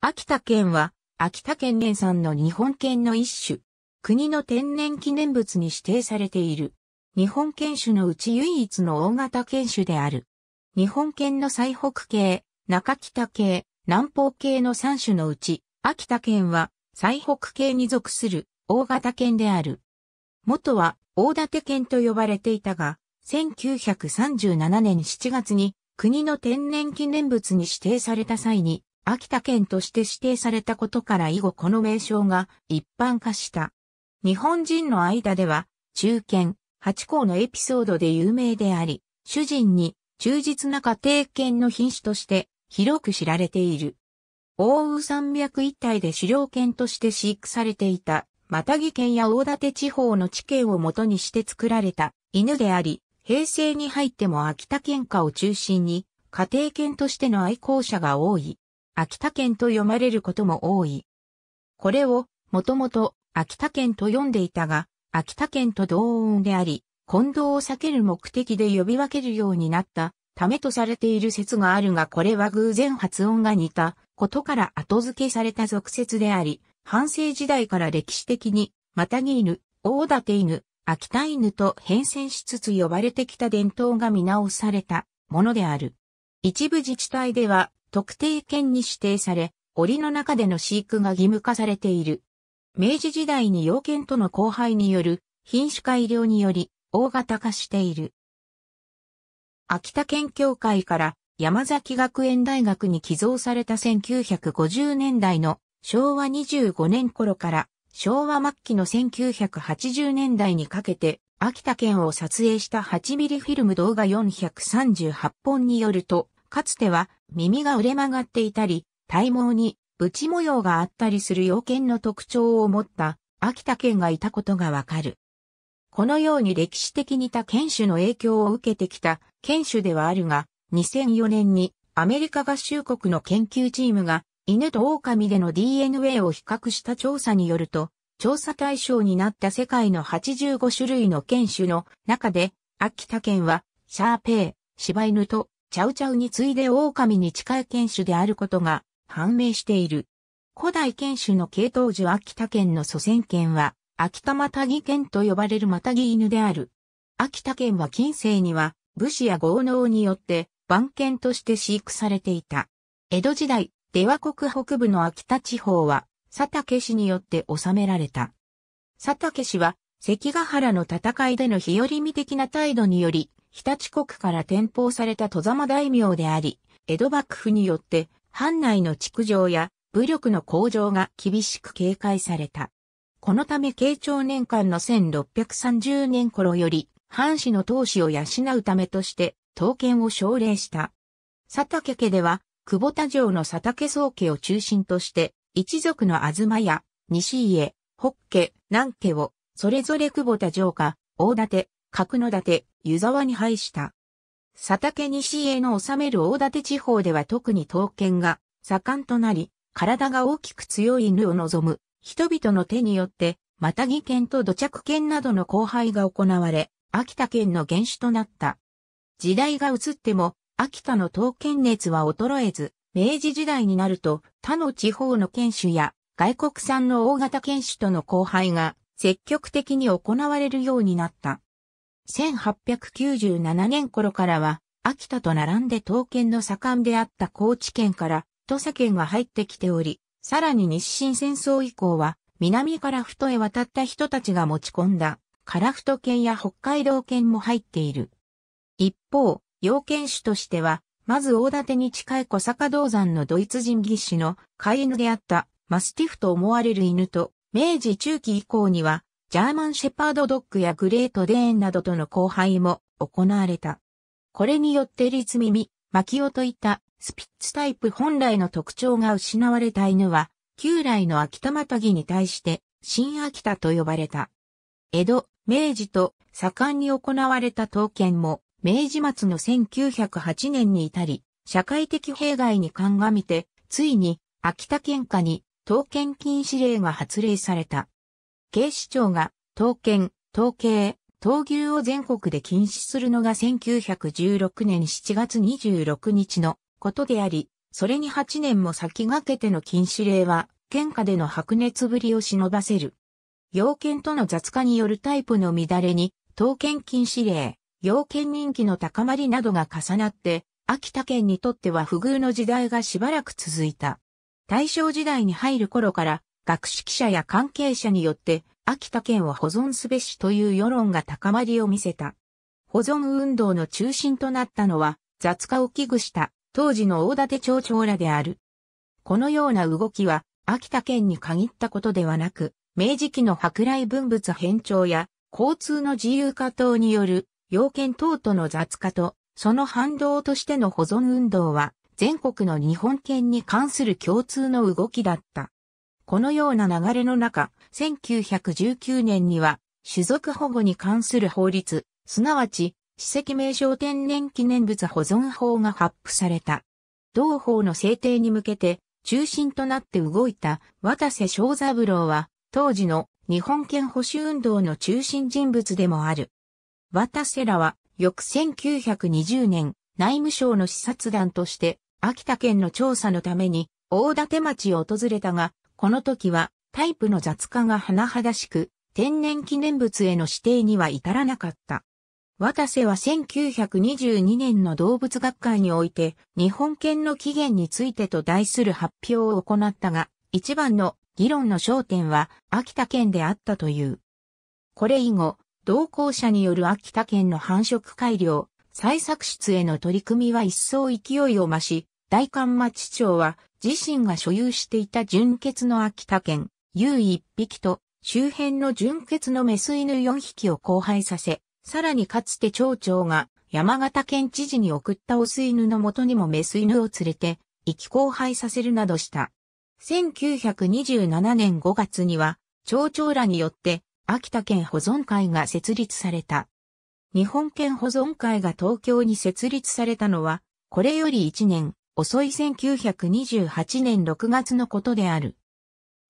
秋田県は、秋田県原産の日本犬の一種。国の天然記念物に指定されている。日本犬種のうち唯一の大型犬種である。日本犬の最北系、中北系、南方系の三種のうち、秋田県は最北系に属する大型犬である。元は大館犬と呼ばれていたが、1937年7月に国の天然記念物に指定された際に、秋田県として指定されたことから以後この名称が一般化した。日本人の間では、中堅、八甲のエピソードで有名であり、主人に忠実な家庭犬の品種として広く知られている。奥羽山脈一帯で狩猟犬として飼育されていた、またぎ県や大館地方の地形をもとにして作られた犬であり、平成に入っても秋田県下を中心に家庭犬としての愛好者が多い。秋田県と読まれることも多い。これを、もともと、秋田県と読んでいたが、秋田県と同音であり、混同を避ける目的で呼び分けるようになったためとされている説があるがこれは偶然発音が似たことから後付けされた俗説であり、反省時代から歴史的に、またぎ犬、大館犬、秋田犬と変遷しつつ呼ばれてきた伝統が見直されたものである。一部自治体では特定犬に指定され、檻の中での飼育が義務化されている。明治時代に養犬との交配による品種改良により大型化している。秋田県協会から山崎学園大学に寄贈された1950年代の昭和25年頃から昭和末期の1980年代にかけて秋田県を撮影した8ミリフィルム動画438本によると、かつては耳が折れ曲がっていたり、体毛にブチ模様があったりする要件の特徴を持った秋田犬がいたことがわかる。このように歴史的に他犬種の影響を受けてきた犬種ではあるが、2004年にアメリカ合衆国の研究チームが犬と狼での DNA を比較した調査によると、調査対象になった世界の85種類の犬種の中で、秋田県は、シャーペー、柴犬とチャウチャウに次いで狼に近い犬種であることが判明している。古代犬種の系統樹秋田県の祖先犬は、秋田またぎ犬と呼ばれるまたぎ犬である。秋田県は近世には、武士や豪農によって、番犬として飼育されていた。江戸時代、出羽国北部の秋田地方は、佐竹氏によって治められた。佐竹氏は、関ヶ原の戦いでの日和見的な態度により、日立国から転封された戸様大名であり、江戸幕府によって藩内の築城や武力の向上が厳しく警戒された。このため慶長年間の1630年頃より、藩士の当主を養うためとして、刀剣を奨励した。佐竹家では、久保田城の佐竹宗家を中心として、一族の東や、西家、北家、南家を、それぞれ久保田城下、大館、角館、湯沢に配した。佐竹西への治める大館地方では特に刀剣が盛んとなり、体が大きく強い犬を望む人々の手によって、またぎ剣と土着剣などの交配が行われ、秋田県の原種となった。時代が移っても、秋田の刀剣熱は衰えず、明治時代になると他の地方の剣種や外国産の大型剣種との交配が積極的に行われるようになった。1897年頃からは、秋田と並んで刀剣の盛んであった高知県から土佐県が入ってきており、さらに日清戦争以降は、南から太へ渡った人たちが持ち込んだ、樺太県や北海道県も入っている。一方、要件種としては、まず大館に近い小坂道山のドイツ人技師の飼い犬であったマスティフと思われる犬と、明治中期以降にはジャーマンシェパードドッグやグレートデーンなどとの交配も行われた。これによって立ミ、マキオといったスピッツタイプ本来の特徴が失われた犬は、旧来の秋田またぎに対して新秋田と呼ばれた。江戸、明治と盛んに行われた刀剣も、明治末の1908年に至り、社会的弊害に鑑みて、ついに秋田県下に刀剣禁止令が発令された。警視庁が、刀剣、刀剣、刀牛を全国で禁止するのが1916年7月26日のことであり、それに8年も先駆けての禁止令は、県下での白熱ぶりを忍ばせる。要件との雑化によるタイプの乱れに、刀剣禁止令、要件人気の高まりなどが重なって、秋田県にとっては不遇の時代がしばらく続いた。大正時代に入る頃から学識者や関係者によって、秋田県を保存すべしという世論が高まりを見せた。保存運動の中心となったのは、雑化を危惧した当時の大館町長らである。このような動きは、秋田県に限ったことではなく、明治期の舶来文物変調や、交通の自由化等による、要件等との雑化と、その反動としての保存運動は、全国の日本圏に関する共通の動きだった。このような流れの中、1919年には、種族保護に関する法律、すなわち、史跡名称天然記念物保存法が発布された。同法の制定に向けて、中心となって動いた渡瀬正三郎は、当時の日本圏保守運動の中心人物でもある。渡瀬らは、翌1920年、内務省の視察団として、秋田県の調査のために、大館町を訪れたが、この時はタイプの雑貨が甚だしく、天然記念物への指定には至らなかった。渡瀬は1922年の動物学会において、日本犬の起源についてと題する発表を行ったが、一番の議論の焦点は秋田県であったという。これ以後、同行者による秋田県の繁殖改良、再作出への取り組みは一層勢いを増し、大観町町は自身が所有していた純血の秋田県、有一匹と周辺の純血のメス犬4匹を交配させ、さらにかつて町長が山形県知事に送ったオス犬のもとにもメス犬を連れて、行き交配させるなどした。1927年5月には、町長らによって秋田県保存会が設立された。日本県保存会が東京に設立されたのは、これより1年、遅い1928年6月のことである。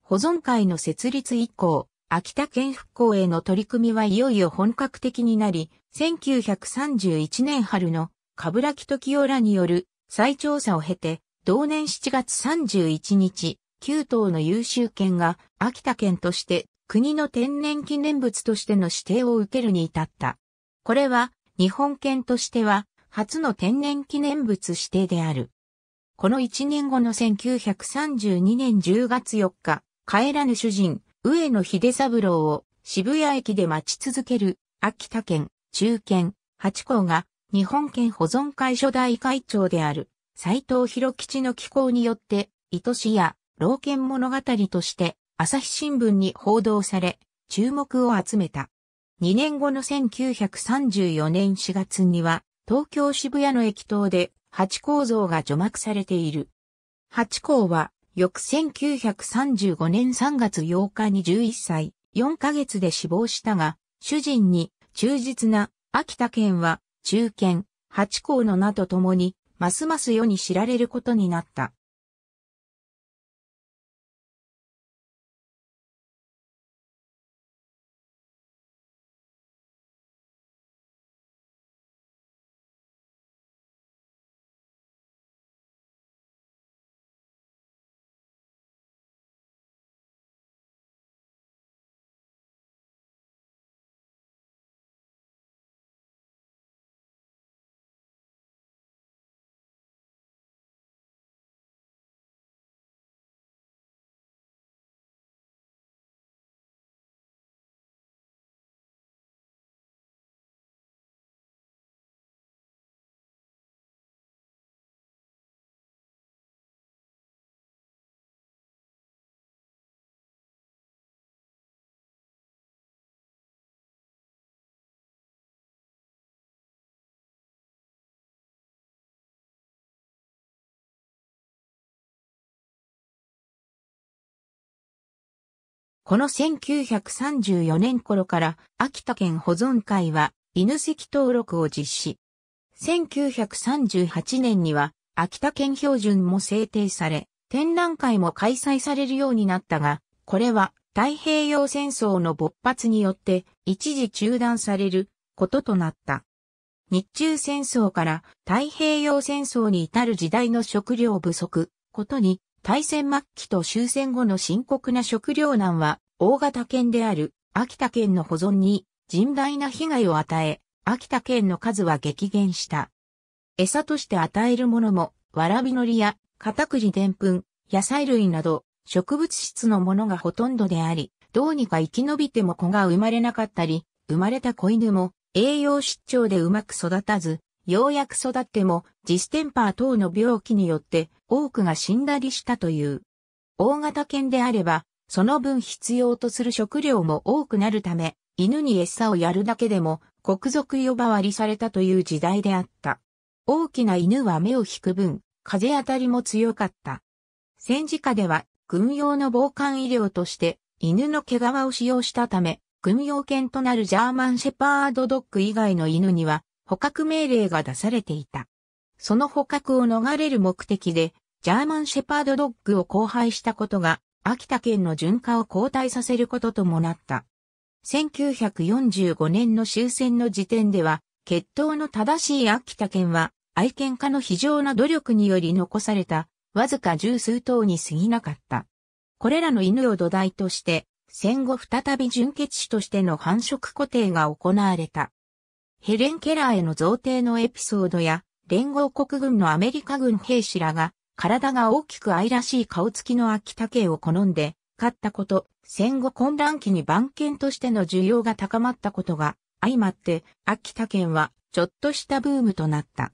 保存会の設立以降、秋田県復興への取り組みはいよいよ本格的になり、1931年春の、かぶらきときよらによる再調査を経て、同年7月31日、9島の優秀県が秋田県として国の天然記念物としての指定を受けるに至った。これは日本県としては初の天然記念物指定である。この1年後の1932年10月4日、帰らぬ主人、上野秀三郎を渋谷駅で待ち続ける秋田県中堅八甲が日本県保存会初代会長である斎藤博吉の寄稿によって愛しや老犬物語として朝日新聞に報道され注目を集めた。2年後の1934年4月には東京渋谷の駅頭で八甲像が除幕されている。八甲は、翌1935年3月8日に11歳、4ヶ月で死亡したが、主人に忠実な秋田県は中堅、八甲の名とともに、ますます世に知られることになった。この1934年頃から秋田県保存会は犬籍登録を実施。1938年には秋田県標準も制定され、展覧会も開催されるようになったが、これは太平洋戦争の勃発によって一時中断されることとなった。日中戦争から太平洋戦争に至る時代の食料不足、ことに大戦末期と終戦後の深刻な食糧難は、大型県である秋田県の保存に甚大な被害を与え、秋田県の数は激減した。餌として与えるものも、わらびのりや、片栗でんぷん、野菜類など、植物質のものがほとんどであり、どうにか生き延びても子が生まれなかったり、生まれた子犬も栄養失調でうまく育たず、ようやく育っても、ジステンパー等の病気によって多くが死んだりしたという。大型犬であれば、その分必要とする食料も多くなるため、犬に餌をやるだけでも、国賊呼ばわりされたという時代であった。大きな犬は目を引く分、風当たりも強かった。戦時下では、軍用の防寒医療として、犬の毛皮を使用したため、軍用犬となるジャーマンシェパードドッグ以外の犬には、捕獲命令が出されていた。その捕獲を逃れる目的で、ジャーマンシェパードドッグを交配したことが、秋田県の巡化を交代させることともなった。1945年の終戦の時点では、決闘の正しい秋田県は、愛犬家の非常な努力により残された、わずか十数頭に過ぎなかった。これらの犬を土台として、戦後再び純血種としての繁殖固定が行われた。ヘレン・ケラーへの贈呈のエピソードや、連合国軍のアメリカ軍兵士らが、体が大きく愛らしい顔つきの秋竹を好んで、勝ったこと、戦後混乱期に番犬としての需要が高まったことが、相まって、秋田県は、ちょっとしたブームとなった。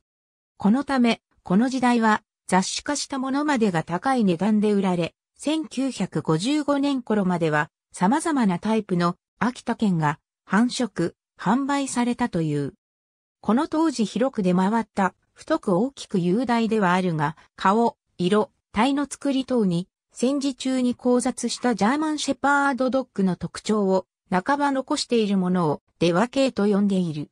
このため、この時代は、雑誌化したものまでが高い値段で売られ、1955年頃までは、様々なタイプの秋田県が、繁殖、販売されたという。この当時広く出回った、太く大きく雄大ではあるが、顔、色、体の作り等に、戦時中に交雑したジャーマンシェパードドッグの特徴を、半ば残しているものを、出分けと呼んでいる。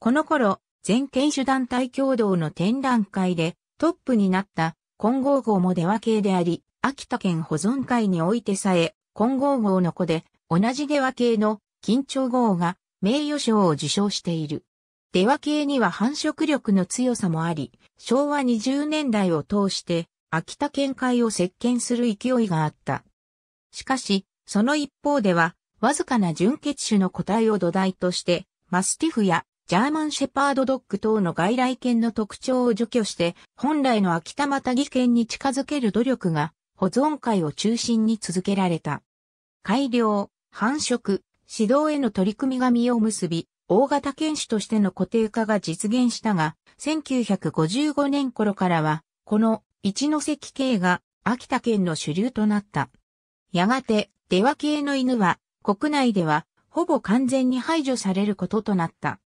この頃、全犬種団体共同の展覧会で、トップになった混合号も出分けであり、秋田県保存会においてさえ、混合号の子で、同じ出分けの緊張号が名誉賞を受賞している。出羽系には繁殖力の強さもあり、昭和20年代を通して秋田県会を席巻する勢いがあった。しかし、その一方では、わずかな純血種の個体を土台として、マスティフやジャーマンシェパードドッグ等の外来犬の特徴を除去して、本来の秋田またぎ犬に近づける努力が、保存会を中心に続けられた。改良、繁殖、指導への取り組みが実を結び、大型犬種としての固定化が実現したが、1955年頃からは、この一ノ関系が秋田県の主流となった。やがて、出羽系の犬は、国内では、ほぼ完全に排除されることとなった。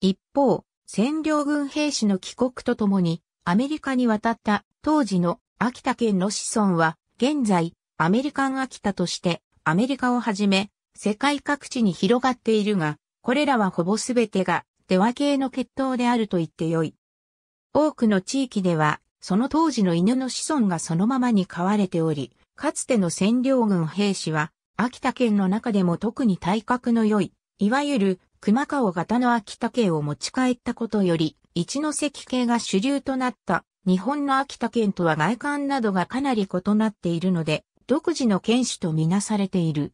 一方、占領軍兵士の帰国とともに、アメリカに渡った当時の秋田県の子孫は、現在、アメリカン秋田として、アメリカをはじめ、世界各地に広がっているが、これらはほぼすべてが出話系の血統であると言ってよい。多くの地域では、その当時の犬の子孫がそのままに飼われており、かつての占領軍兵士は、秋田県の中でも特に体格の良い、いわゆる熊顔型の秋田県を持ち帰ったことより、一関系が主流となった日本の秋田県とは外観などがかなり異なっているので、独自の県種とみなされている。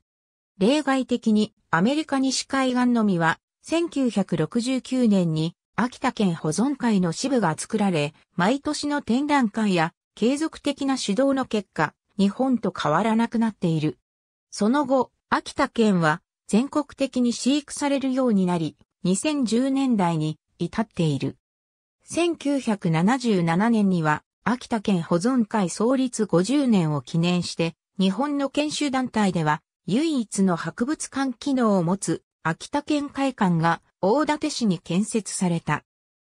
例外的にアメリカ西海岸のみは1969年に秋田県保存会の支部が作られ、毎年の展覧会や継続的な指導の結果、日本と変わらなくなっている。その後、秋田県は全国的に飼育されるようになり、2010年代に至っている。1977年には秋田県保存会創立50年を記念して、日本の研修団体では唯一の博物館機能を持つ秋田県会館が大館市に建設された。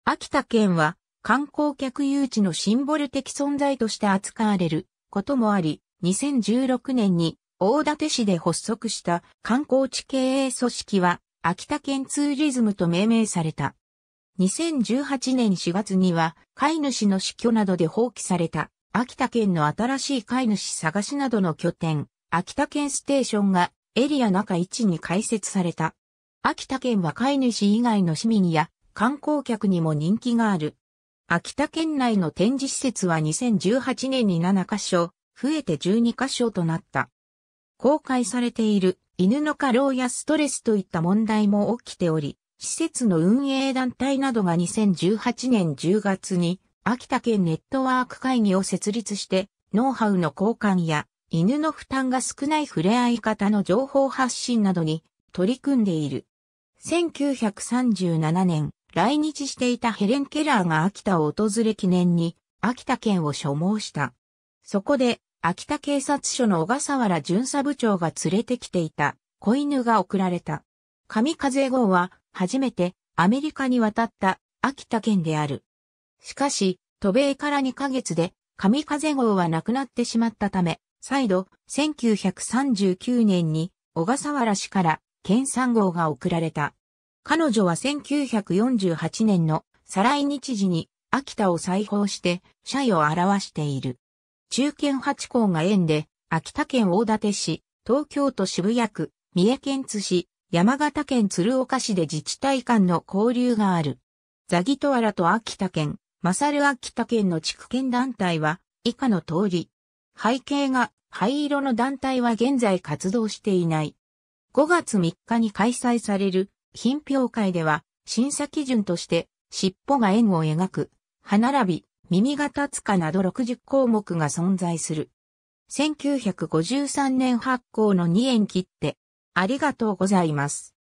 秋田県は観光客誘致のシンボル的存在として扱われることもあり、2016年に大館市で発足した観光地経営組織は秋田県ツーリズムと命名された。2018年4月には飼い主の死去などで放棄された秋田県の新しい飼い主探しなどの拠点、秋田県ステーションがエリア中1に開設された。秋田県は飼い主以外の市民や観光客にも人気がある。秋田県内の展示施設は2018年に7カ所、増えて12カ所となった。公開されている犬の過労やストレスといった問題も起きており、施設の運営団体などが2018年10月に秋田県ネットワーク会議を設立して、ノウハウの交換や犬の負担が少ない触れ合い方の情報発信などに取り組んでいる。1937年、来日していたヘレン・ケラーが秋田を訪れ記念に、秋田県を所望した。そこで、秋田警察署の小笠原巡査部長が連れてきていた子犬が送られた。神風号は初めてアメリカに渡った秋田県である。しかし、渡米から2ヶ月で神風号はなくなってしまったため、再度、1939年に小笠原氏から県産号が贈られた。彼女は1948年の再来日時に秋田を再訪して、社意を表している。中堅八校が縁で、秋田県大館市、東京都渋谷区、三重県津市、山形県鶴岡市で自治体間の交流がある。ザギトワラと秋田県、マサル秋田県の地区県団体は、以下の通り、背景が灰色の団体は現在活動していない。5月3日に開催される品評会では審査基準として尻尾が円を描く、歯並び、耳が立つかなど60項目が存在する。1953年発行の2円切ってありがとうございます。